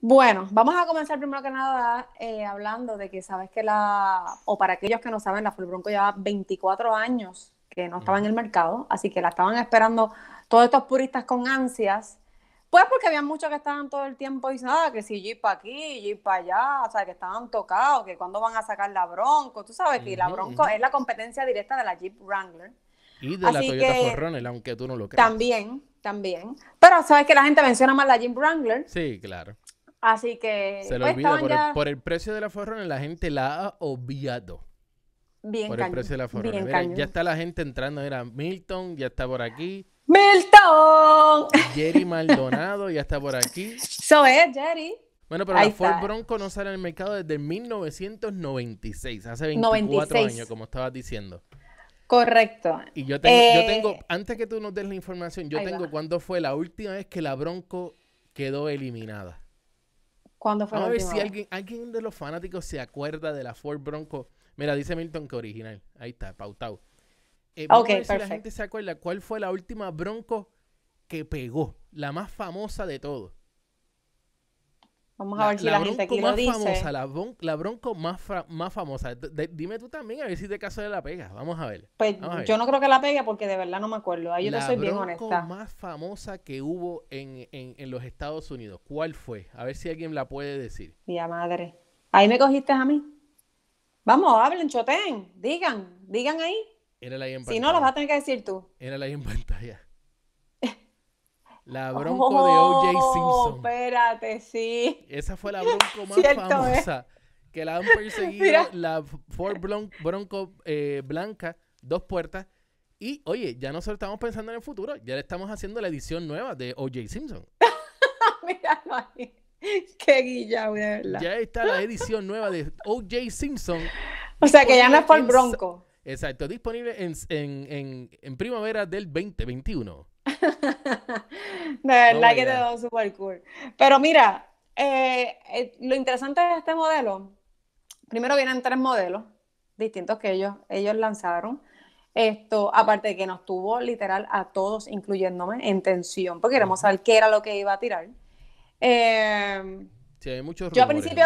Bueno, vamos a comenzar primero que nada eh, hablando de que sabes que la, o para aquellos que no saben, la Bronco lleva 24 años que no estaba en el mercado, así que la estaban esperando todos estos puristas con ansias, pues porque había muchos que estaban todo el tiempo diciendo, nada, ah, que si Jeep para aquí, Jeep para allá, o sea, que estaban tocados, que cuándo van a sacar la Bronco, tú sabes que la Bronco es la competencia directa de la Jeep Wrangler. Y de así la Toyota que, aunque tú no lo creas. También, también. Pero sabes que la gente menciona más la Jeep Wrangler. Sí, claro. Así que. Se lo pues, por, el, precio de la forrona la gente la ha obviado. Bien, por el precio de la ya está la gente entrando, era Milton, ya está por aquí. ¡Milton! Jerry Maldonado ya está por aquí. Eso es, Jerry. Bueno, pero la Ford Bronco no sale en el mercado desde 1996, hace 24 años, como estabas diciendo. Correcto. Y yo tengo, yo eh, tengo, antes que tú nos des la información, yo tengo cuándo fue la última vez que la Bronco quedó eliminada a ver si alguien, de los fanáticos se acuerda de la Ford Bronco. Mira, dice Milton que original. Ahí está, pautado. Eh, vamos a ver si la gente se acuerda cuál fue la última Bronco que pegó, la más famosa de todos. Vamos a ver si la, gente Famosa, la, bronco más, más famosa. dime tú también a ver si te caso de la pega. Vamos a ver. Pues yo no creo que la pega porque de verdad no me acuerdo. Ahí yo soy bien honesta. La más famosa que hubo en, los Estados Unidos. ¿Cuál fue? A ver si alguien la puede decir. Ya madre. Ahí me cogiste a mí. Vamos, hablen, choten. Digan, digan ahí. Era la ahí en pantalla. Si no, lo vas a tener que decir tú. Era la ahí en pantalla. La oh, bronco de O.J. Simpson. espérate, sí. Esa fue la bronco más ¿eh? famosa. Que la han perseguido la Ford Bronco eh, blanca, dos puertas. Y, oye, ya nosotros estamos pensando en el futuro. Ya le estamos haciendo la edición nueva de O.J. Simpson. Míralo ahí. Qué guilla, de verdad. Ya está la edición nueva de O.J. Simpson. O sea, que ya no es Ford Bronco. Exacto, disponible en primavera del 2021. de verdad que te veo super cool. Pero mira, eh, eh, lo interesante de este modelo, primero vienen tres modelos distintos que ellos, ellos lanzaron. Esto, aparte de que nos tuvo literal a todos, incluyéndome, en tensión, porque queremos saber qué era lo que iba a tirar. Em, sí, hay muchos yo al principio,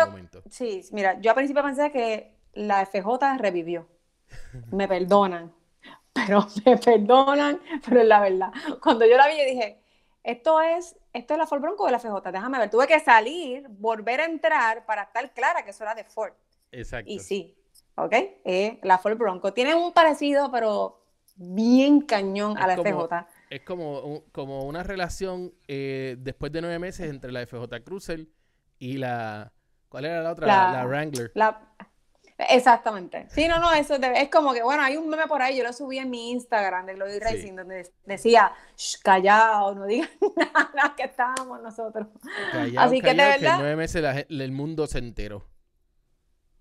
Sí, mira, yo al principio pensé que la FJ revivió. Me perdonan, pero me perdonan, pero es la verdad. Cuando yo la vi, dije, esto es, esto es la Ford Bronco o la FJ, déjame ver. Tuve que salir, volver a entrar para estar clara que eso era de Ford. Exacto. Y sí, ¿ok? Eh, la Ford Bronco. Tiene un parecido, pero bien cañón a la FJ. Es como, como una relación eh, después de nueve meses entre la FJ Cruiser y la... ¿Cuál era la otra? La, la Wrangler. La, Exactamente. Sí, no, no, eso es como que, bueno, hay un meme por ahí, yo lo subí en mi Instagram de Glory Racing, donde decía, Shh, callado, no digan nada, que estábamos nosotros. Así que de verdad. nueve meses el mundo se enteró.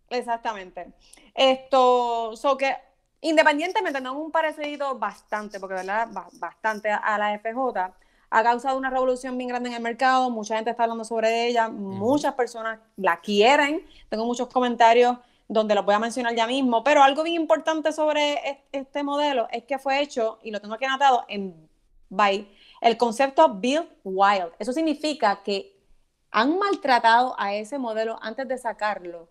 Exactamente. Esto, so que independientemente, no un parecido bastante, porque, ¿verdad? bastante a la FJ ha causado una revolución bien grande en el mercado, mucha gente está hablando sobre ella, muchas personas la quieren, tengo muchos comentarios donde los voy a mencionar ya mismo, pero algo bien importante sobre e-, este modelo es que fue hecho, y lo tengo aquí anotado, en by el concepto Build Wild. Eso significa que han maltratado a ese modelo antes de sacarlo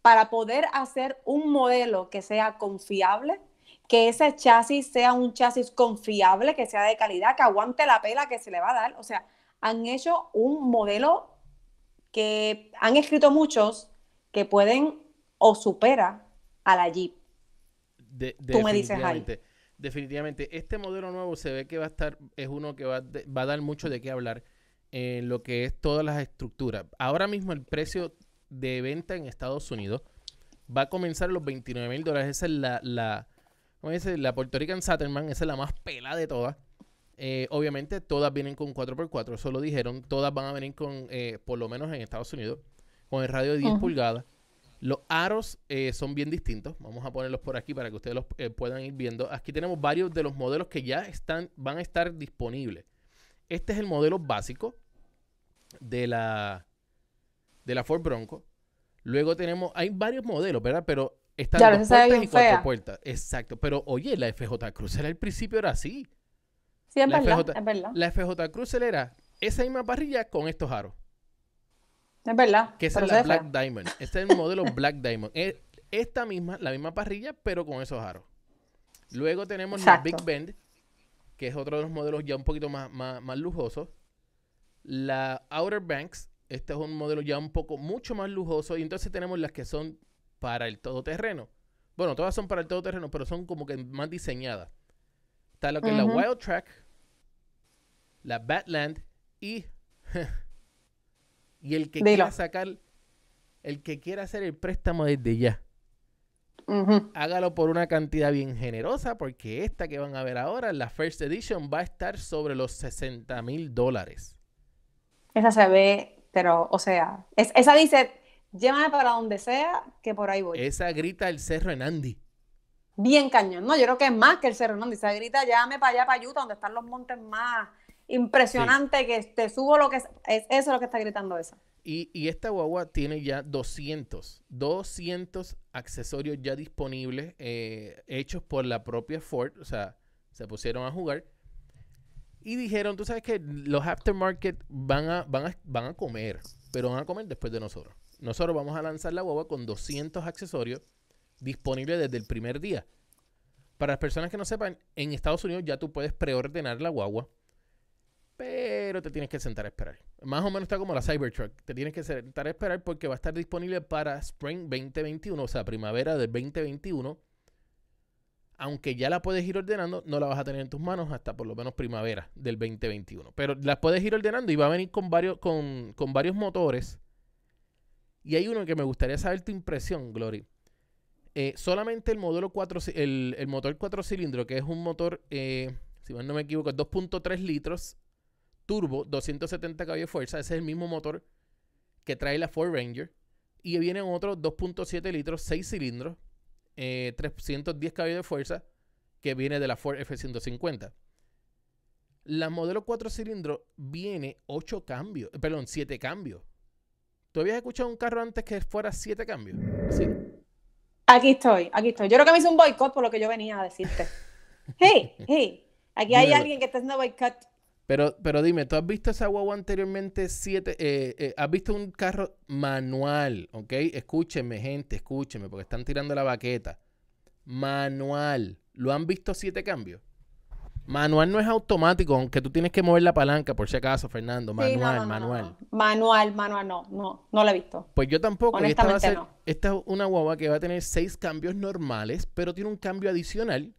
para poder hacer un modelo que sea confiable, que ese chasis sea un chasis confiable, que sea de calidad, que aguante la pela que se le va a dar. O sea, han hecho un modelo que han escrito muchos que pueden o supera a la Jeep. De, Tú me dices Definitivamente, este modelo nuevo se ve que va a estar, es uno que va, a dar mucho de qué hablar en lo que es todas las estructuras. Ahora mismo el precio de venta en Estados Unidos va a comenzar a los 29 mil dólares. Esa es la, la, ¿cómo dice? la Puerto Rican Satterman, esa es la más pelada de todas. Eh, obviamente todas vienen con 4x4, eso lo dijeron, todas van a venir con, eh, por lo menos en Estados Unidos, con el radio de 10 pulgadas. Los aros eh, son bien distintos. Vamos a ponerlos por aquí para que ustedes los eh, puedan ir viendo. Aquí tenemos varios de los modelos que ya están, van a estar disponibles. Este es el modelo básico de la, de la Ford Bronco. Luego tenemos, hay varios modelos, ¿verdad? Pero están dos puertas y cuatro puertas. Exacto. Pero oye, la FJ Cruiser al principio era así. Sí, verdad. La FJ Cruiser era esa misma parrilla con estos aros. Es verdad. Que es la Black Diamond. Este es el modelo Black Diamond. Es esta misma, la misma parrilla, pero con esos aros. Luego tenemos la Big Bend, que es otro de los modelos ya un poquito más, más, lujosos. La Outer Banks, este es un modelo ya un poco mucho más lujoso. Y entonces tenemos las que son para el todoterreno. Bueno, todas son para el todoterreno, pero son como que más diseñadas. Está lo que la Wild Track, la Batland y Y el que quiera sacar, el que quiera hacer el préstamo desde ya, hágalo por una cantidad bien generosa, porque esta que van a ver ahora, la First Edition, va a estar sobre los 60 mil dólares. Esa se ve, pero, o sea, esa dice, llévame para donde sea, que por ahí voy. Esa grita el Cerro en Andy bien cañón. No, yo creo que es más que el Cerro Hernández. Esa grita, llámame para allá, para Utah, donde están los montes más impresionante que te subo lo que es, eso lo que está gritando esa. Y, esta guagua tiene ya 200, 200 accesorios ya disponibles eh, hechos por la propia Ford, o sea, se pusieron a jugar y dijeron, tú sabes que los aftermarket van a, van a, van a comer, pero van a comer después de nosotros. Nosotros vamos a lanzar la guagua con 200 accesorios disponibles desde el primer día. Para las personas que no sepan, en Estados Unidos ya tú puedes preordenar la guagua pero te tienes que sentar a esperar. Más o menos está como la Cybertruck. Te tienes que sentar a esperar porque va a estar disponible para Spring 2021, o sea, primavera del 2021. Aunque ya la puedes ir ordenando, no la vas a tener en tus manos hasta por lo menos primavera del 2021. Pero la puedes ir ordenando y va a venir con varios, con, varios motores. Y hay uno que me gustaría saber tu impresión, Glory. Eh, solamente el, modelo cuatro, el, el, motor 4 cilindros, que es un motor, eh, si no me equivoco, 2.3 litros turbo, 270 caballos de fuerza. Ese es el mismo motor que trae la Ford Ranger. Y viene otro 2.7 litros, 6 cilindros, 310 eh, caballos de fuerza, que viene de la Ford F-150. La modelo 4 cilindros viene 8 cambios, eh, perdón, 7 cambios. ¿Tú habías escuchado un carro antes que fuera 7 cambios? Sí. Aquí estoy, aquí estoy. Yo creo que me hice un boicot por lo que yo venía a decirte. Hey, hey, aquí hay alguien que está haciendo boicot. Pero, pero dime, ¿tú has visto esa guagua anteriormente? Siete, eh, eh ¿Has visto un carro manual? ¿Ok? Escúchenme, gente, escúcheme porque están tirando la baqueta. Manual. ¿Lo han visto siete cambios? Manual no es automático, aunque tú tienes que mover la palanca, por si acaso, Fernando. Manual, manual. manual, manual, no, no, no lo he visto. Pues yo tampoco. esta, esta es una guagua que va a tener seis cambios normales, pero tiene un cambio adicional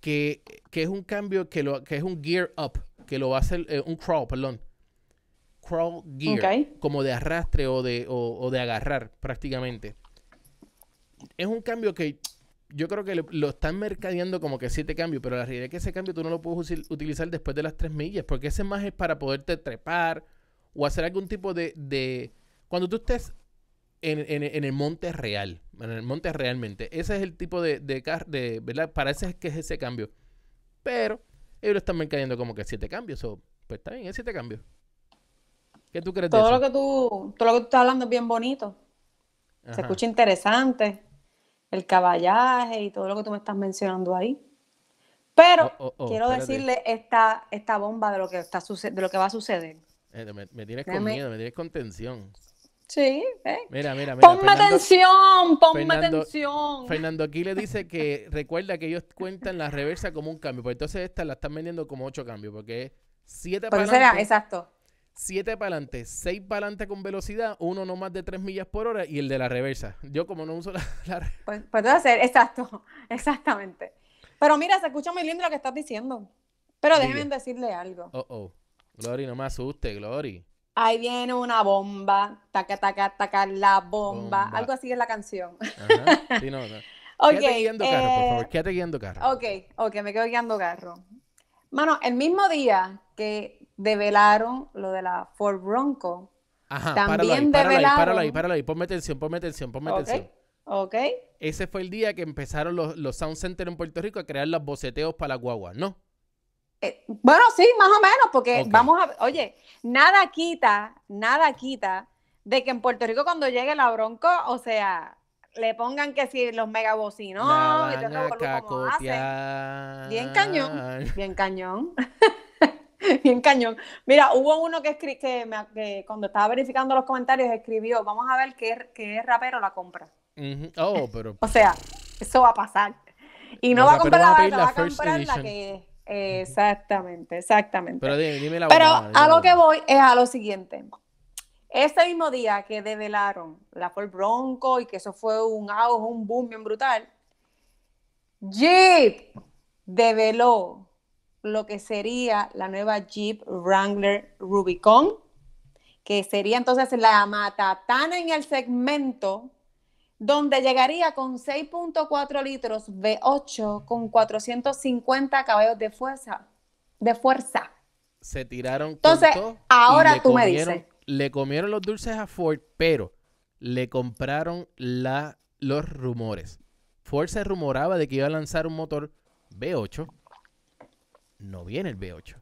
que, que es un cambio que, lo, que es un gear up, que lo va a hacer eh, un crawl, perdón. Crawl gear, como de arrastre o de, o, de agarrar prácticamente. Es un cambio que yo creo que lo, están mercadeando como que siete cambios, pero la realidad es que ese cambio tú no lo puedes utilizar después de las tres millas, porque ese más es para poderte trepar o hacer algún tipo de... Cuando tú estés en, el monte real, en el monte realmente, ese es el tipo de, de, de ¿verdad? Para ese es que es ese cambio. Pero ellos están mercadeando como que siete cambios. o pues está bien, es siete cambios. ¿Qué tú crees todo Lo que tú, todo lo que tú estás hablando es bien bonito. Se escucha interesante. El caballaje y todo lo que tú me estás mencionando ahí. Pero oh, oh, oh, quiero decirle esta, esta bomba de lo que está de lo que va a suceder. me, tienes con miedo, me tienes con tensión. Sí, eh. Mira, mira, mira. Ponme atención, ponme atención. Fernando aquí le dice que recuerda que ellos cuentan la reversa como un cambio. Pues entonces esta la están vendiendo como ocho cambios, porque es siete para adelante. exacto. Siete para adelante, seis para adelante con velocidad, uno no más de tres millas por hora y el de la reversa. Yo como no uso la, reversa. Pues, pues ser, exacto, exactamente. Pero mira, se escucha muy lindo lo que estás diciendo. Pero déjenme decirle algo. Oh, oh. Glory, no me asuste, Glory. Ahí viene una bomba, taca, taca, taca, la bomba. Algo así es la canción. Ajá. Quédate guiando eh, carro, por favor. Quédate guiando carro. Ok, ok, me quedo guiando carro. Mano, el mismo día que develaron lo de la Ford Bronco, Ajá, también páralo ahí, develaron... Páralo ahí, páralo ahí, ponme atención, ponme atención, ponme okay. atención. Ok. Ese fue el día que empezaron los, los sound center en Puerto Rico a crear los boceteos para la guagua, ¿no? Eh, bueno, sí, más o menos, porque vamos a, oye, nada quita, nada quita de que en Puerto Rico cuando llegue la bronco, o sea, le pongan que si los megabocinos y Bien cañón, bien cañón. bien cañón. Mira, hubo uno que, cuando estaba verificando los comentarios escribió, vamos a ver qué, qué rapero la compra. Oh, o sea, eso va a pasar. Y no va a comprar la, va a comprar la que Exactamente, exactamente. Pero, dime, dime la Pero a lo que voy es a lo siguiente. Ese mismo día que develaron la Ford Bronco y que eso fue un auge, un boom bien brutal, Jeep develó lo que sería la nueva Jeep Wrangler Rubicon, que sería entonces la matatana en el segmento donde llegaría con 6.4 litros V8 con 450 caballos de fuerza. De fuerza. Se tiraron. Entonces, ahora tú me dices. Le comieron los dulces a Ford, pero le compraron la, los rumores. Ford se rumoraba de que iba a lanzar un motor V8. No viene el V8.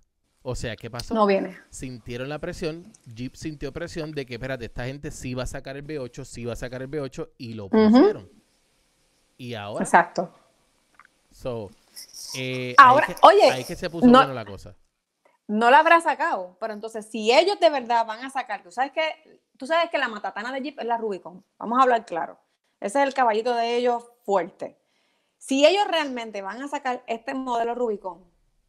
O sea, ¿qué pasó? No viene. Sintieron la presión, Jeep sintió presión de que, espérate, esta gente sí va a sacar el B8, sí va a sacar el B8 y lo pusieron. Y ahora. Exacto. So, eh, ahora, que, oye. Ahí que se puso la cosa. No la habrá sacado, pero entonces, si ellos de verdad van a sacar, tú sabes que, tú sabes que la matatana de Jeep es la Rubicon. Vamos a hablar claro. Ese es el caballito de ellos fuerte. Si ellos realmente van a sacar este modelo Rubicon,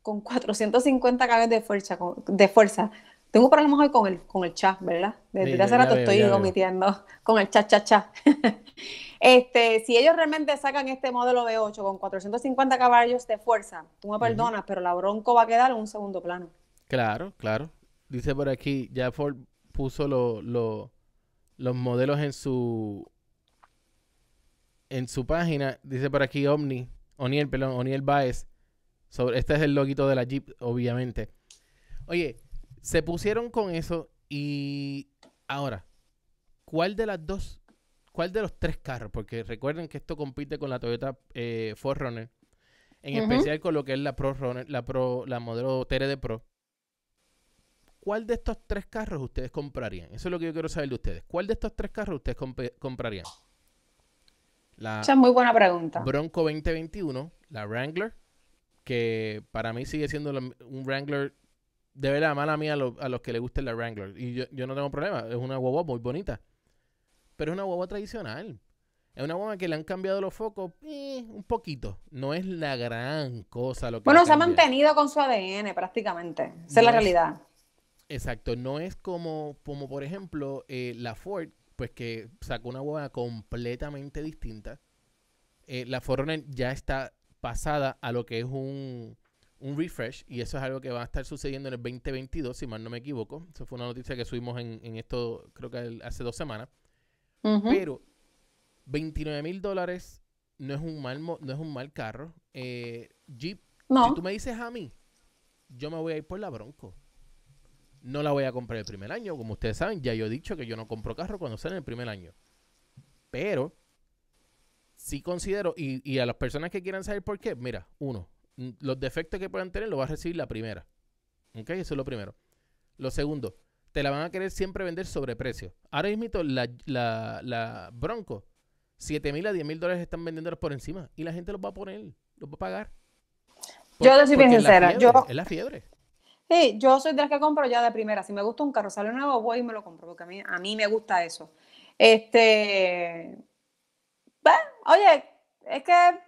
con 450 caballos de fuerza, de fuerza. Tengo problemas hoy con el, con el chat, ¿verdad? Desde hace rato estoy omitiendo con el chat, chat, chat. este, si ellos realmente sacan este modelo V8 con 450 caballos de fuerza, tú me perdonas, pero la Bronco va a quedar en un segundo plano. Claro, claro. Dice por aquí, ya Ford puso los modelos en su en su página. Dice por aquí Omni, Oniel, perdón, Oniel Baez sobre, este es el loguito de la Jeep, obviamente. Oye, se pusieron con eso y ahora, ¿cuál de las dos, cuál de los tres carros? Porque recuerden que esto compite con la Toyota eh, en especial con lo que es la Pro Runner, la Pro, la modelo TRD Pro. ¿Cuál de estos tres carros ustedes comprarían? Eso es lo que yo quiero saber de ustedes. ¿Cuál de estos tres carros ustedes comprarían? La Esa es muy buena pregunta. Bronco 2021, la Wrangler que para mí sigue siendo un Wrangler. De verdad, mala mía a, a los que le gusten la Wrangler. Y yo, no tengo problema. Es una guagua muy bonita. Pero es una guagua tradicional. Es una guagua que le han cambiado los focos eh, un poquito. No es la gran cosa lo que Bueno, se ha mantenido con su ADN prácticamente. Esa es la realidad. Exacto. No es como, como por ejemplo, eh, la Ford, pues que sacó una guagua completamente distinta. Eh, la Ford ya está pasada a lo que es un, refresh y eso es algo que va a estar sucediendo en el 2022, si mal no me equivoco. Eso fue una noticia que subimos en, en esto, creo que hace dos semanas. Pero 29 mil dólares no es un mal, no es un mal carro. Eh, Jeep, si tú me dices a mí, yo me voy a ir por la Bronco. No la voy a comprar el primer año, como ustedes saben, ya yo he dicho que yo no compro carro cuando sale el primer año. Pero sí considero, y, a las personas que quieran saber por qué, mira, uno, los defectos que puedan tener los va a recibir la primera. ¿Ok? Eso es lo primero. Lo segundo, te la van a querer siempre vender sobre precio. Ahora mismo la, Bronco, 7 mil a 10 mil dólares están vendiéndolos por encima y la gente los va a poner, los va a pagar. yo soy bien sincera. Yo... Sí, yo soy de las que compro ya de primera. Si me gusta un carro, sale nuevo, voy y me lo compro, porque a mí, a mí me gusta eso. Este, oye, es que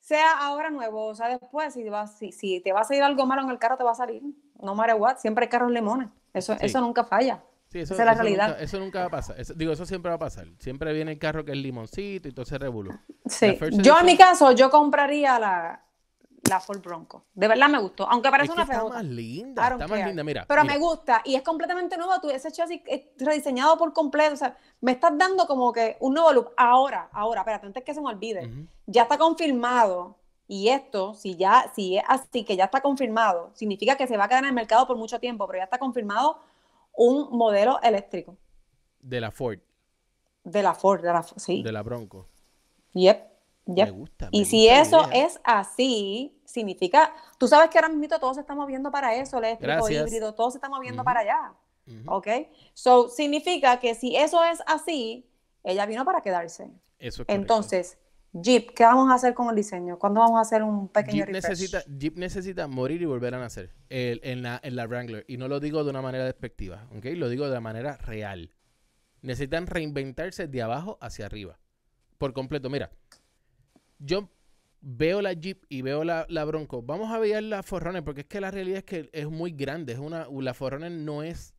sea ahora nuevo, o sea después, si, si, te va a salir algo malo en el carro, te va a salir. No matter what, siempre hay carros limones. Eso, eso nunca falla. eso, es la realidad. eso nunca va a pasar. digo, eso siempre va a pasar. Siempre viene el carro que es limoncito y todo se revoluciona Yo en mi caso, yo compraría la, la Ford Bronco. De verdad me gustó, aunque parece es que una está más linda, está más linda, mira. Pero me gusta y es completamente nuevo. tú ese chasis es rediseñado por completo, o sea, me estás dando como que un nuevo look. Ahora, ahora, espérate, antes que se me olvide, ya está confirmado y esto, si ya, si es así que ya está confirmado, significa que se va a quedar en el mercado por mucho tiempo, pero ya está confirmado un modelo eléctrico. De la Ford. De la Ford, de la sí. De la Bronco. Yep. Me gusta. y si eso es así, significa, tú sabes que ahora mismo todos se están moviendo para eso, eléctrico, híbrido, todos se están moviendo para allá. ¿Ok? So, significa que si eso es así, ella vino para quedarse. Eso es Entonces, Jeep, ¿qué vamos a hacer con el diseño? ¿Cuándo vamos a hacer un pequeño Jeep Necesita, Jeep necesita morir y volver a nacer en, la, en, la, Wrangler. Y no lo digo de una manera despectiva, ¿ok? Lo digo de la manera real. Necesitan reinventarse de abajo hacia arriba. Por completo. Mira, yo veo la Jeep y veo la, Bronco, vamos a ver la Forerunner porque es que la realidad es que es muy grande. Es una, la Forerunner no es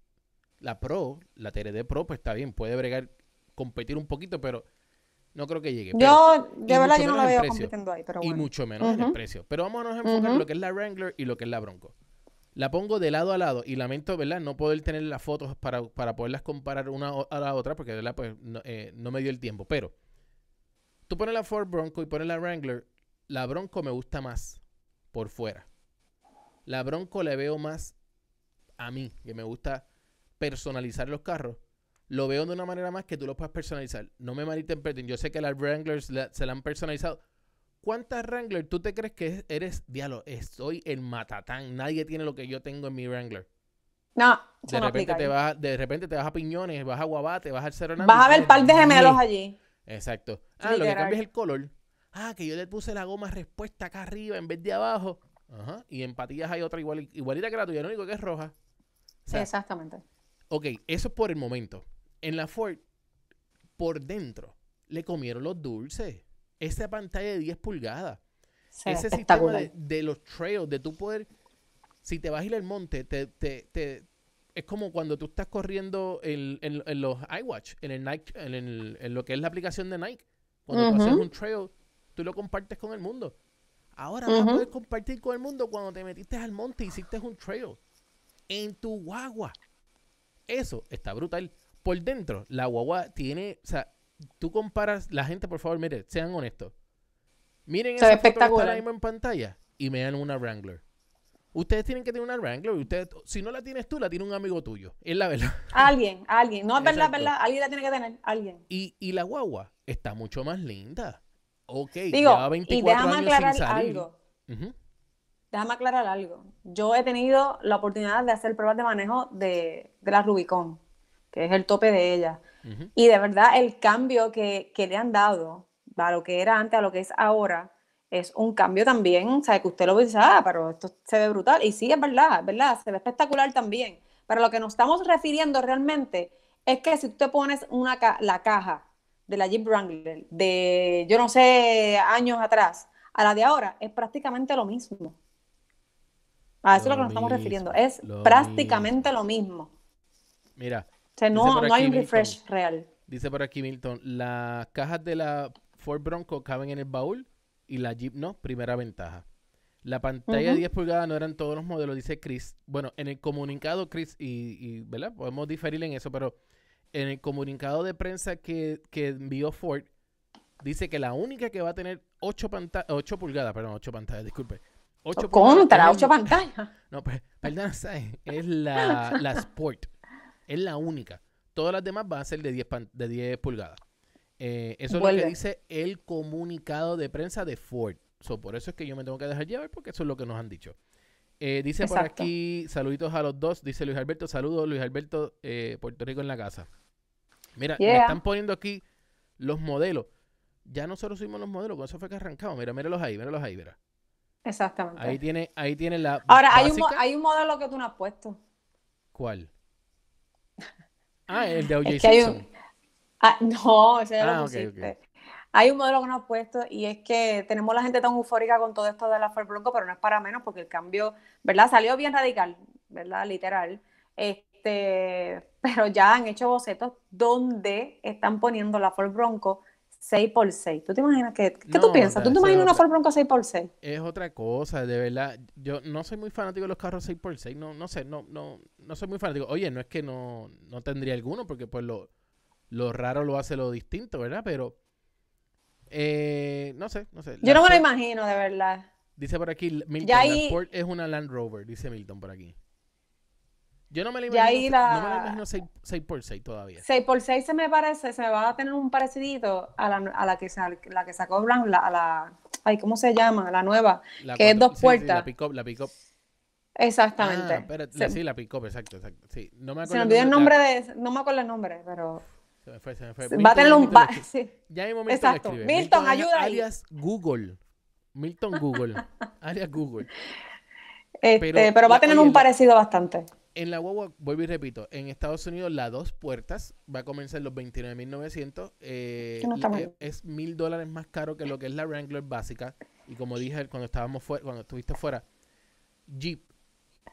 la Pro, la TRD Pro, pues está bien, puede bregar, competir un poquito, pero no creo que llegue. Yo, de verdad, yo no la veo compitiendo ahí, pero bueno. Y mucho menos el precio. Pero vamos a enfocar en lo que es la Wrangler y lo que es la Bronco. La pongo de lado a lado y lamento, ¿verdad? No poder tener las fotos para, poderlas comparar una a la otra porque, ¿verdad? Pues no, eh, no me dio el tiempo. Pero tú pones la Ford Bronco y pones la Wrangler la Bronco me gusta más por fuera. La Bronco le veo más a mí, que me gusta personalizar los carros. Lo veo de una manera más que tú lo puedas personalizar. No me malinterpreten. Yo sé que las Wranglers se la han personalizado. ¿Cuántas Wrangler tú te crees que eres? Diablo, estoy el matatán. Nadie tiene lo que yo tengo en mi Wrangler. No, de repente, te vas, de repente te vas a Piñones, vas a Guabate, vas al Cerro Vas a ver un par de gemelos allí. Exacto. Ah, lo que cambia es el color. Ah, que yo le puse la goma respuesta acá arriba en vez de abajo. Ajá. Y en patillas hay otra igual, igualita que la tuya, lo único que es roja. Sí, Exactamente. Ok, eso es por el momento. En la Ford, por dentro, le comieron los dulces. Esa pantalla de 10 pulgadas. Ese sistema de, los trails, de tu poder. Si te vas a ir al monte, te, te, es como cuando tú estás corriendo en, los iWatch, en el Nike, en, el, lo que es la aplicación de Nike. Cuando pasas un trail, tú lo compartes con el mundo. Ahora no a compartir con el mundo cuando te metiste al monte y hiciste un trail en tu guagua. Eso está brutal. Por dentro, la guagua tiene, o sea, tú comparas, la gente, por favor, mire, sean honestos. Miren esa foto que está ahora mismo en pantalla y me dan una Wrangler. Ustedes tienen que tener una Wrangler. Ustedes, si no la tienes tú, la tiene un amigo tuyo. Es la verdad. Alguien, alguien. No, es verdad, verdad. Alguien la tiene que tener. Alguien. Y, y la guagua está mucho más linda. Ok, Digo, y déjame aclarar algo. Déjame aclarar algo. Yo he tenido la oportunidad de hacer pruebas de manejo de, de la Rubicón, que es el tope de ella. Y de verdad, el cambio que, le han dado a lo que era antes a lo que es ahora es un cambio también. O sea, que usted lo dice, ah, pero esto se ve brutal. Y sí, es verdad, es verdad, se ve espectacular también. Pero lo que nos estamos refiriendo realmente es que si tú te pones una la caja de la Jeep Wrangler de yo no sé años atrás a la de ahora es prácticamente lo mismo. A eso lo es lo que nos estamos refiriendo. Es prácticamente lo mismo. Mira. O sea, no, hay un refresh real. Dice por aquí Milton, las cajas de la Ford Bronco caben en el baúl y la Jeep no, primera ventaja. La pantalla de 10 pulgadas no eran todos los modelos, dice Chris. Bueno, en el comunicado, Chris, y, y ¿verdad? Podemos diferir en eso, pero en el comunicado de prensa que, envió Ford, dice que la única que va a tener 8, panta 8 pulgadas, perdón, 8 pantallas, disculpe. 8 Contra, 8 pantallas. No, perdón, es la, Sport. Es la única. Todas las demás van a ser de 10, de 10 pulgadas. Eh, eso es lo que dice el comunicado de prensa de Ford. por eso es que yo me tengo que dejar llevar porque eso es lo que nos han dicho. Eh, dice por aquí, saluditos a los dos, dice Luis Alberto, saludos Luis Alberto, eh, Puerto Rico en la casa. Mira, me están poniendo aquí los modelos. Ya nosotros subimos los modelos, con eso fue que arrancamos. Mira, míralos ahí, míralos ahí, verá. Exactamente. Ahí tiene, ahí tiene la. Ahora, hay un, modelo que tú no has puesto. ¿Cuál? Ah, el de OJ ah, no, ese ya lo ah, hay un modelo que nos ha puesto y es que tenemos la gente tan eufórica con todo esto de la Ford Bronco, pero no es para menos porque el cambio, ¿verdad? Salió bien radical, ¿verdad? Literal. Este, pero ya han hecho bocetos donde están poniendo la Ford Bronco 6x6. ¿Tú te imaginas que, qué tú piensas? ¿Tú te imaginas una Ford Bronco 6x6? Es otra cosa, de verdad. Yo no soy muy fanático de los carros 6x6, no, no sé, no, no, no soy muy fanático. Oye, no es que no, tendría alguno, porque pues lo, lo raro lo hace lo distinto, ¿verdad? Pero eh, no sé, no sé. Yo no me lo imagino, de verdad. Dice por aquí, Milton, es una Land Rover, dice Milton por aquí. Yo no me lo imagino, la... no me 6x6 todavía. 6x6 se me parece, se me va a tener un parecidito a la, a la, que, la que sacó Blanc, a la, ay, ¿cómo se llama? La nueva, que es dos puertas. la pick-up, Exactamente. Ah, sí, la pick-up, exacto, Sí, no me acuerdo se me olvidó el nombre, de, no me acuerdo el nombre, pero se va a tener un... parecido Ya hay momento Exacto. Milton, Milton, ayuda Alias Google. Milton Google. alias Google. Este, pero, va a tener un parecido bastante. En la guagua, vuelvo y repito, en Estados Unidos la dos puertas va a comenzar los 29.900. Eh, no eh, es mil dólares más caro que lo que es la Wrangler básica. Y como dije cuando estábamos fuera, cuando estuviste fuera, Jeep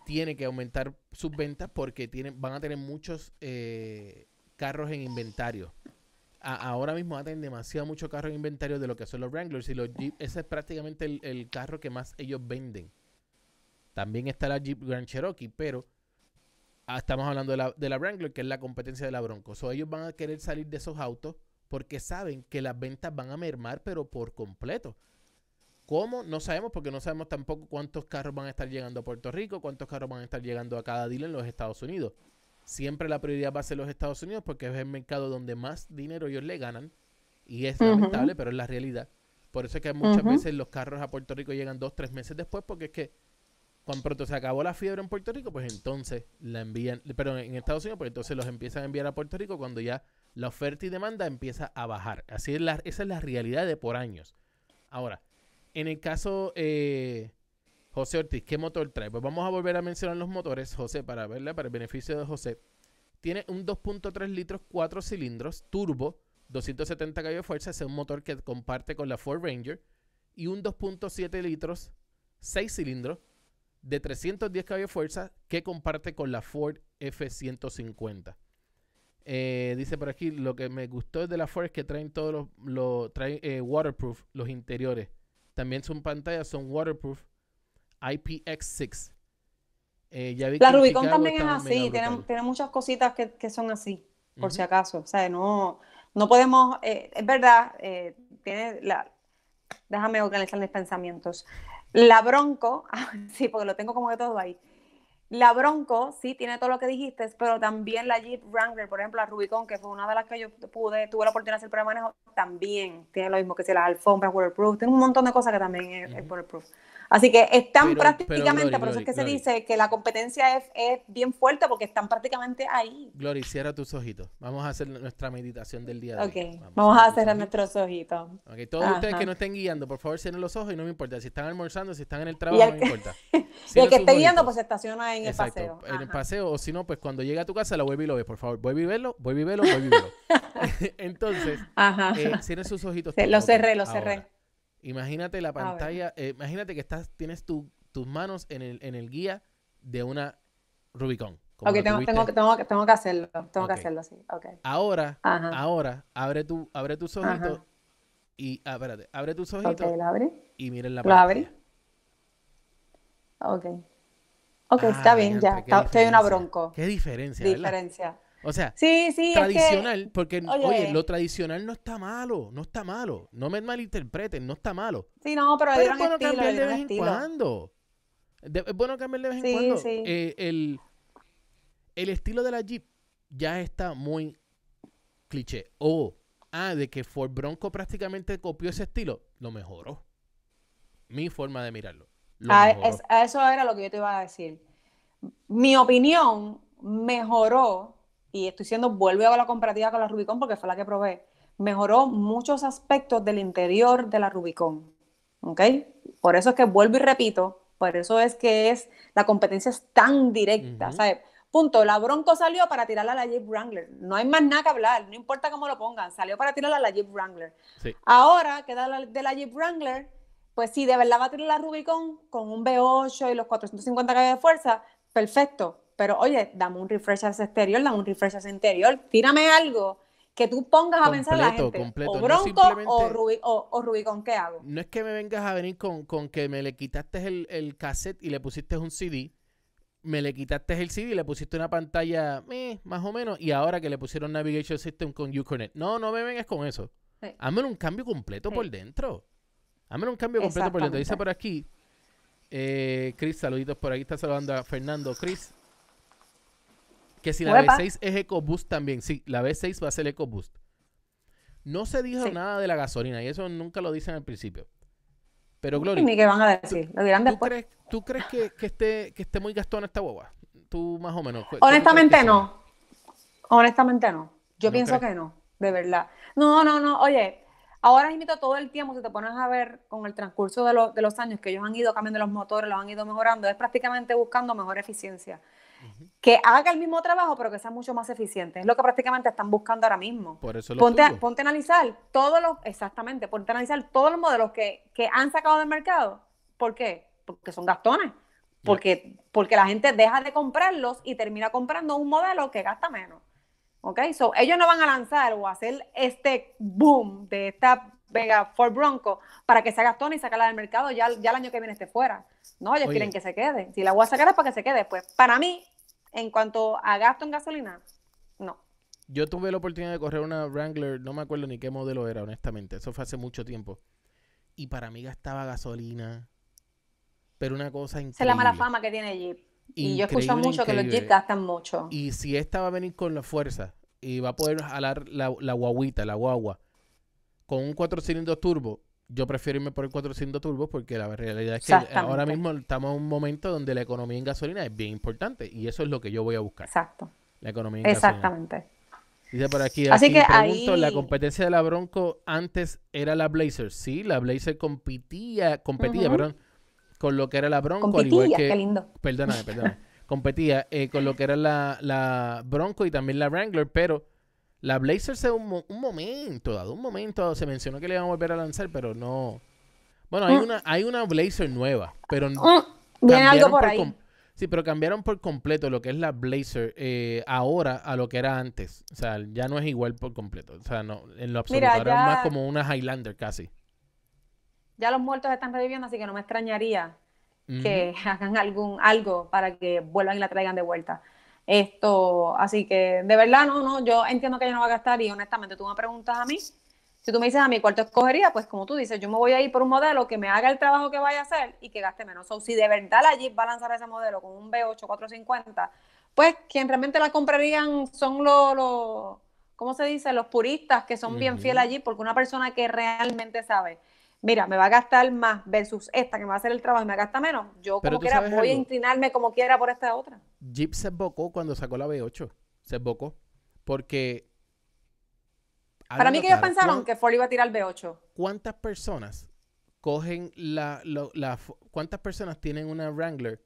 tiene que aumentar sus ventas porque van a tener muchos eh, carros en inventario. ahora mismo hacen demasiado mucho carros en inventario de lo que son los Wranglers y los Jeep. Ese es prácticamente el, carro que más ellos venden. También está la Jeep Grand Cherokee, pero ah, estamos hablando de la, Wrangler, que es la competencia de la Bronco. o ellos van a querer salir de esos autos porque saben que las ventas van a mermar, pero por completo. ¿Cómo? No sabemos, porque no sabemos tampoco cuántos carros van a estar llegando a Puerto Rico, cuántos carros van a estar llegando a cada dealer en los Estados Unidos siempre la prioridad va a ser los Estados Unidos porque es el mercado donde más dinero ellos le ganan y es lamentable, pero es la realidad. Por eso es que muchas veces los carros a Puerto Rico llegan dos, tres meses después porque es que cuando pronto se acabó la fiebre en Puerto Rico, pues entonces la envían, perdón, en Estados Unidos, pues entonces los empiezan a enviar a Puerto Rico cuando ya la oferta y demanda empieza a bajar. Así es la, esa es la realidad de por años. Ahora, en el caso eh, José Ortiz, ¿qué motor trae? Pues vamos a volver a mencionar los motores, José, para verla, para el beneficio de José. Tiene un 2.3 litros, 4 cilindros, turbo, 270 caballos de fuerza, es un motor que comparte con la Ford Ranger, y un 2.7 litros, 6 cilindros, de 310 caballos de fuerza, que comparte con la Ford F-150. Eh, dice por aquí, lo que me gustó de la Ford es que traen todos los, traen, eh, waterproof los interiores. También son pantallas son waterproof. IPX6. Eh, la Rubicon también es así, tiene, muchas cositas que, son así, por si acaso. O sea, no, no podemos, eh, es verdad, eh, tiene la, déjame organizar mis pensamientos. La Bronco, sí, porque lo tengo como de todo ahí. La Bronco, sí, tiene todo lo que dijiste, pero también la Jeep Wrangler, por ejemplo, la Rubicon, que fue una de las que yo pude, tuve la oportunidad de hacer para manejo, también tiene lo mismo que si las alfombras waterproof, tiene un montón de cosas que también es waterproof. Así que están prácticamente, por eso es que se dice que la competencia es, bien fuerte porque están prácticamente ahí. Glory, cierra tus ojitos. Vamos a hacer nuestra meditación del día de hoy. Vamos, Vamos a, cerrar nuestros ojitos. Okay. Todos ustedes que no estén guiando, por favor, cierren los ojos y no me importa. Si están almorzando, si están en el trabajo, no me importa. y el que esté guiando, pues estaciona en el paseo. En el paseo, o si no, pues cuando llegue a tu casa, la vuelve y lo ves, por favor. voy a verlo, voy a verlo, vuelve a verlo. Entonces, Ajá. Eh, cierren sus ojitos. Lo cerré, lo cerré. Imagínate la pantalla, eh, imagínate que estás, tienes tu, tus manos en el, en el guía de una Rubicon. Como ok, tengo, tengo, tengo, tengo, que hacerlo. Tengo que hacerlo, sí. Okay. Ahora, ahora, abre, tu, abre tus ojitos y. Ah, espérate, abre tus ojitos. Okay, Y miren la pantalla. ¿Lo abre? Ok. Ok, está ah, bien, ya. estoy una bronco. Qué diferencia. Diferencia. O sea, tradicional, porque oye, eh. lo tradicional no está malo, no está malo. No me malinterpreten, no está malo. Sí, no, pero, es bueno de vez en cuando. es bueno cambiar de vez en cuando. Eh, el, estilo de la Jeep ya está muy cliché. O, ah, de que Ford Bronco prácticamente copió ese estilo, lo mejoró. Mi forma de mirarlo. Ah, a eso era lo que yo te iba a decir. Mi opinión mejoró y estoy diciendo, vuelve a la comparativa con la Rubicon porque fue la que probé, mejoró muchos aspectos del interior de la Rubicon. ¿Ok? Por eso es que vuelvo y repito, por eso es que es, la competencia es tan directa, ¿sabes? Punto, la Bronco salió para tirarla a la Jeep Wrangler. No hay más nada que hablar, no importa cómo lo pongan, salió para tirarla a la Jeep Wrangler. Ahora queda la, de la Jeep Wrangler, pues sí, de verdad va a tirar la Rubicon con un V8 y los 450 caballos de fuerza, perfecto pero oye, dame un refresh a ese exterior, dame un refresh a interior, tírame algo que tú pongas a pensar la gente. Completo. O Bronco o, o, ¿qué hago? No es que me vengas a venir con, con que me le quitaste el, cassette y le pusiste un CD. Me le quitaste el CD y le pusiste una pantalla eh, más o menos. Y ahora que le pusieron Navigation System con Uconnect. No, no me vengas con eso. Sí. un cambio completo por dentro. Hámelo un cambio completo por dentro. Dice por aquí, eh, Chris, saluditos por aquí. Está saludando a Fernando. Chris, que si la b V6 es EcoBoost también. Sí, la V6 va a ser EcoBoost. No se dijo nada de la gasolina y eso nunca lo dicen al principio. Pero Gloria. Ni qué van a decir, lo dirán después. Crees, ¿Tú crees que, esté, que esté muy gastona esta boba? Tú más o menos. Honestamente no. Honestamente no. Yo pienso que no, de verdad. No, no, no. Oye, ahora invito todo el tiempo, si te pones a ver con el transcurso de, de los años que ellos han ido cambiando los motores, los han ido mejorando, es prácticamente buscando mejor eficiencia que haga el mismo trabajo, pero que sea mucho más eficiente. Es lo que prácticamente están buscando ahora mismo. Por eso ponte, ponte analizar todos los, exactamente, ponte analizar todos los modelos que, han sacado del mercado. ¿Por qué? Porque son gastones. Porque, porque la gente deja de comprarlos y termina comprando un modelo que gasta menos. ¿Ok? ellos no van a lanzar o hacer este boom de esta Vega Ford Bronco para que sea gastón y sacarla del mercado ya, ya el año que viene esté fuera. No, ellos quieren que se quede. Si la voy a sacar es para que se quede. Pues para mí, en cuanto a gasto en gasolina, no. Yo tuve la oportunidad de correr una Wrangler, no me acuerdo ni qué modelo era, honestamente. Eso fue hace mucho tiempo. Y para mí gastaba gasolina. Pero una cosa increíble. es la mala fama que tiene Jeep. y yo escucho mucho que los Jeep gastan mucho. Y si esta va a venir con la fuerza y va a poder jalar la, la guaguita, la guagua, con un cuatro cilindros turbo, yo prefiero irme por el 400 turbo porque la realidad es que ahora mismo estamos en un momento donde la economía en gasolina es bien importante y eso es lo que yo voy a buscar. Exacto. La economía en Exactamente. Dice por aquí, Así que la competencia de la Bronco antes era la Blazer. Sí, la Blazer competía, competía, perdón, con lo que era la Bronco. Competía, Perdóname, perdóname. competía eh, con lo que era la Bronco y también la Wrangler, pero la Blazer un, un momento dado, un momento se mencionó que le iban a volver a lanzar, pero no. Bueno, hay, mm. una, hay una Blazer nueva, pero mm, no algo por, ahí. Sí, pero cambiaron por completo lo que es la Blazer eh, ahora a lo que era antes. O sea, ya no es igual por completo. O sea, no, en lo absoluto. más como una Highlander casi. Ya los muertos están reviviendo, así que no me extrañaría que hagan algún algo para que vuelvan y la traigan de vuelta. Esto, así que de verdad, no, no, yo entiendo que ella no va a gastar y honestamente tú me preguntas a mí, si tú me dices a mí cuál te escogería, pues como tú dices, yo me voy a ir por un modelo que me haga el trabajo que vaya a hacer y que gaste menos. O si de verdad la Jeep va a lanzar ese modelo con un B8 450, pues quien realmente la comprarían son los, ¿cómo se dice? Los puristas que son bien fieles allí, porque una persona que realmente sabe mira, me va a gastar más versus esta que me va a hacer el trabajo y me gasta menos, yo como quiera voy a inclinarme como quiera por esta otra. Jeep se bocó cuando sacó la B8. Se bocó, Porque. Para mí que ellos pensaron que Ford iba a tirar el B8. ¿Cuántas personas cogen la, ¿Cuántas personas tienen una Wrangler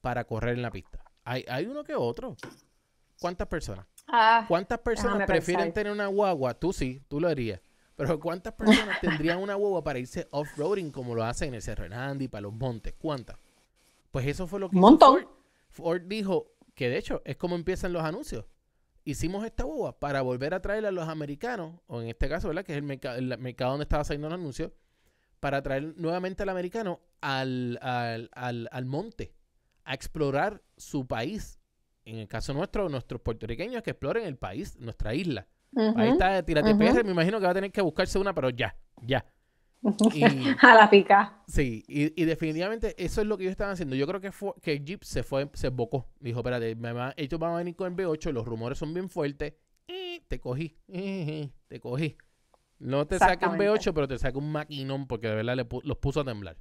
para correr en la pista? Hay, hay uno que otro. ¿Cuántas personas? Ah, ¿Cuántas personas prefieren tener una guagua? Tú sí, tú lo harías pero ¿cuántas personas tendrían una uva para irse off-roading como lo hacen en el Cerro Hernández para los montes? ¿Cuántas? Pues eso fue lo que... montón. Ford. dijo que de hecho es como empiezan los anuncios hicimos esta uva para volver a traer a los americanos, o en este caso, ¿verdad? Que es el, mercado donde estaba saliendo el anuncio, para traer nuevamente al americano al, al, monte, a explorar su país. En el caso nuestro, nuestros puertorriqueños que exploren el país, nuestra isla. Ahí está, tírate Me imagino que va a tener que buscarse una, pero ya, ya. a la pica. Sí, y, definitivamente eso es lo que yo estaba haciendo. Yo creo que fue que Jeep se fue, se bocó Dijo, espérate, va. ellos van a venir con el B8, los rumores son bien fuertes. Y eh, te cogí, eh, eh, te cogí. No te saca un B8, pero te saca un maquinón porque de verdad los puso a temblar.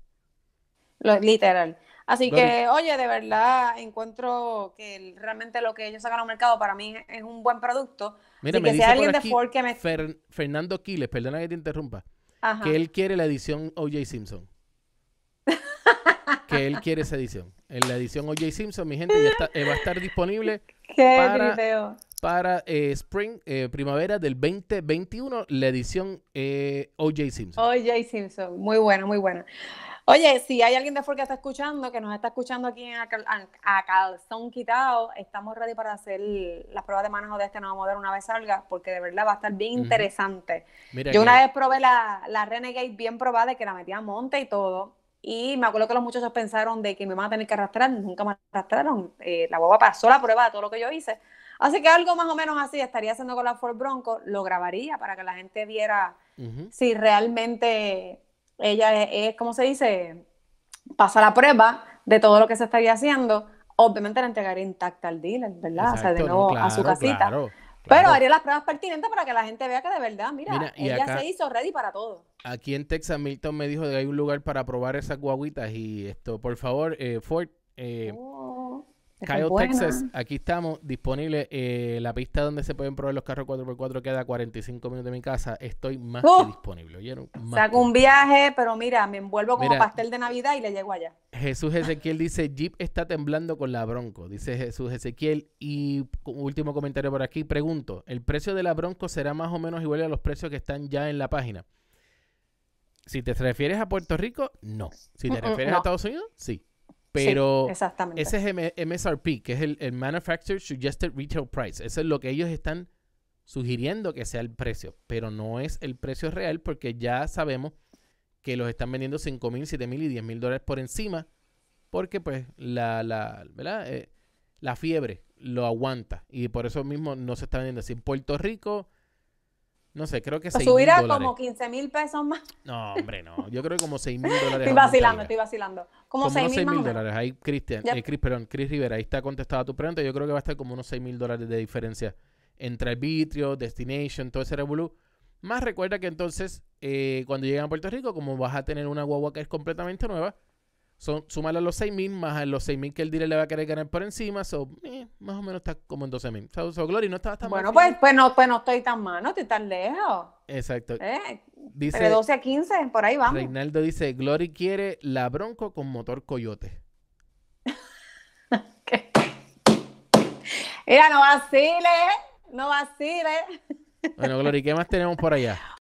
literal. Así que, oye, de verdad encuentro que realmente lo que ellos sacan al mercado para mí es un buen producto. Mira, dice si alguien de Ford que me... Fernando Quiles, perdona que te interrumpa, que él quiere la edición O.J. Simpson. que él quiere esa edición. En la edición O.J. Simpson, mi gente, ya eh, va a estar disponible para, eh, Spring, eh, primavera del 2021, la edición O.J. Simpson. O.J. Simpson, muy buena, muy buena Oye, si hay alguien de Ford que está escuchando, que nos está escuchando aquí en a, calzón quitado, estamos ready para hacer las pruebas de manejo de este nuevo modelo una vez salga, porque de verdad va a estar bien interesante. Yo una vez probé la, la Renegade bien probada, que la metía a monte y todo, y me acuerdo que los muchachos pensaron de que me iban a tener que arrastrar, nunca me arrastraron. Eh, la boba pasó la prueba de todo lo que yo hice. Así que algo más o menos así estaría haciendo con la Ford Bronco, lo grabaría para que la gente viera si realmente ella es, como se dice, pasa la prueba de todo lo que se estaría haciendo. Obviamente la entregaría intacta al dealer, ¿verdad? o sea, de nuevo a su casita. Pero haría las pruebas pertinentes para que la gente vea que de verdad, mira, ella se hizo ready para todo. Aquí en Texas, Milton me dijo que hay un lugar para probar esas guaguitas y esto, por favor, eh, Ford, eh, oh. Kyle, Texas, aquí estamos disponible. Eh, la pista donde se pueden probar los carros 4x4 queda a 45 minutos de mi casa. Estoy más que ¡Oh! disponible. saco un viaje, pero mira, me envuelvo como pastel de Navidad y le llego allá. Jesús Ezequiel dice: Jeep está temblando con la Bronco. Dice Jesús Ezequiel. Y último comentario por aquí. Pregunto: ¿el precio de la Bronco será más o menos igual a los precios que están ya en la página? Si te refieres a Puerto Rico, no. Si te refieres a Estados Unidos, sí. Pero ese es MSRP, que es el, Manufacturer Suggested Retail Price. Eso es lo que ellos están sugiriendo que sea el precio, pero no es el precio real porque ya sabemos que los están vendiendo 5 mil, 7 mil y 10 mil dólares por encima, porque pues la, la, eh, la fiebre lo aguanta y por eso mismo no se está vendiendo así. En Puerto Rico no sé, creo que pues se subirá como 15 mil pesos más. No, hombre, no. Yo creo que como 6 mil dólares. estoy vacilando, estoy vacilando. Como, como 6 mil dólares. dólares. Ahí, Cristian, eh, perdón, Cris Rivera, ahí está contestada tu pregunta. Yo creo que va a estar como unos 6 mil dólares de diferencia entre arbitrio, destination, todo ese revolú. Más recuerda que entonces, eh, cuando llegan a Puerto Rico, como vas a tener una guagua que es completamente nueva, son, súmale a los 6.000 más a los 6.000 que el dile le va a querer ganar por encima, son eh, más o menos está como en 12.000. mil Glory no estaba tan Bueno, pues, pues, no, pues no estoy tan mal, no estoy tan lejos. Exacto. Eh, dice, 12 a 15, por ahí vamos. Reinaldo dice, Glory quiere la Bronco con motor Coyote. Mira, no vacile, no vacile. Bueno, Glory, ¿qué más tenemos por allá?